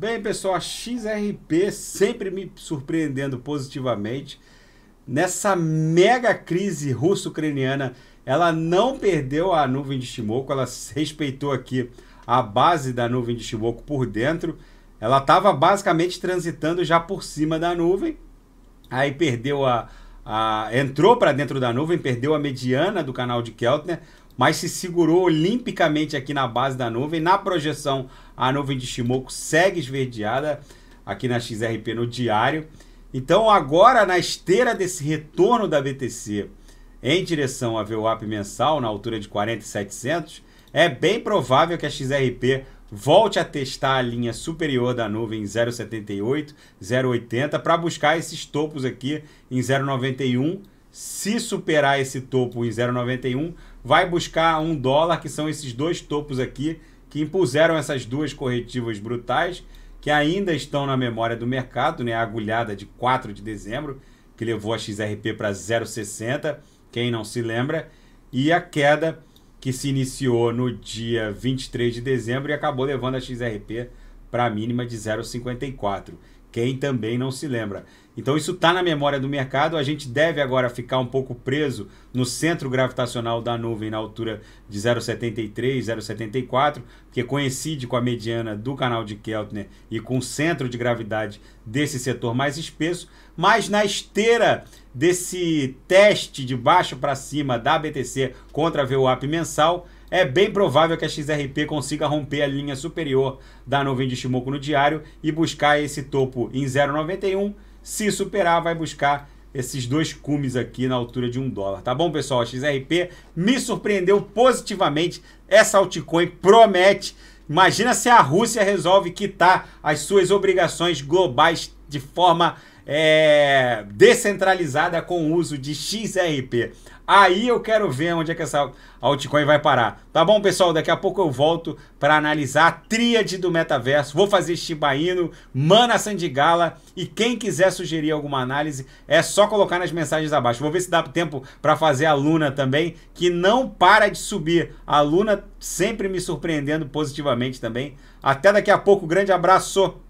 Bem, pessoal, a XRP sempre me surpreendendo positivamente. Nessa mega crise russo-ucraniana, ela não perdeu a nuvem de Shimoku, ela respeitou aqui a base da nuvem de Shimoku por dentro. Ela estava basicamente transitando já por cima da nuvem, aí perdeu a, a entrou para dentro da nuvem, perdeu a mediana do canal de Keltner, mas se segurou olimpicamente aqui na base da nuvem. Na projeção, a nuvem de Shimoku segue esverdeada aqui na XRP no diário. Então, agora, na esteira desse retorno da BTC em direção a VWAP mensal, na altura de 4,700, é bem provável que a XRP volte a testar a linha superior da nuvem em 0,78, 0,80 para buscar esses topos aqui em 0,91 se superar esse topo em 0,91, vai buscar um dólar, que são esses dois topos aqui, que impuseram essas duas corretivas brutais, que ainda estão na memória do mercado, né? a agulhada de 4 de dezembro, que levou a XRP para 0,60, quem não se lembra, e a queda que se iniciou no dia 23 de dezembro e acabou levando a XRP para a mínima de 0,54. Quem também não se lembra. Então isso está na memória do mercado, a gente deve agora ficar um pouco preso no centro gravitacional da nuvem na altura de 0,73, 0,74, que coincide com a mediana do canal de Keltner e com o centro de gravidade desse setor mais espesso, mas na esteira desse teste de baixo para cima da BTC contra a VWAP mensal, é bem provável que a XRP consiga romper a linha superior da nuvem de Shimoku no diário e buscar esse topo em 0,91. Se superar, vai buscar esses dois cumes aqui na altura de um dólar. Tá bom, pessoal? A XRP me surpreendeu positivamente. Essa altcoin promete. Imagina se a Rússia resolve quitar as suas obrigações globais de forma é, descentralizada com o uso de XRP. Aí eu quero ver onde é que essa altcoin vai parar. Tá bom, pessoal? Daqui a pouco eu volto para analisar a tríade do metaverso. Vou fazer Shiba Inu, Mana Sandigala e quem quiser sugerir alguma análise é só colocar nas mensagens abaixo. Vou ver se dá tempo para fazer a Luna também, que não para de subir. A Luna sempre me surpreendendo positivamente também. Até daqui a pouco. Grande abraço.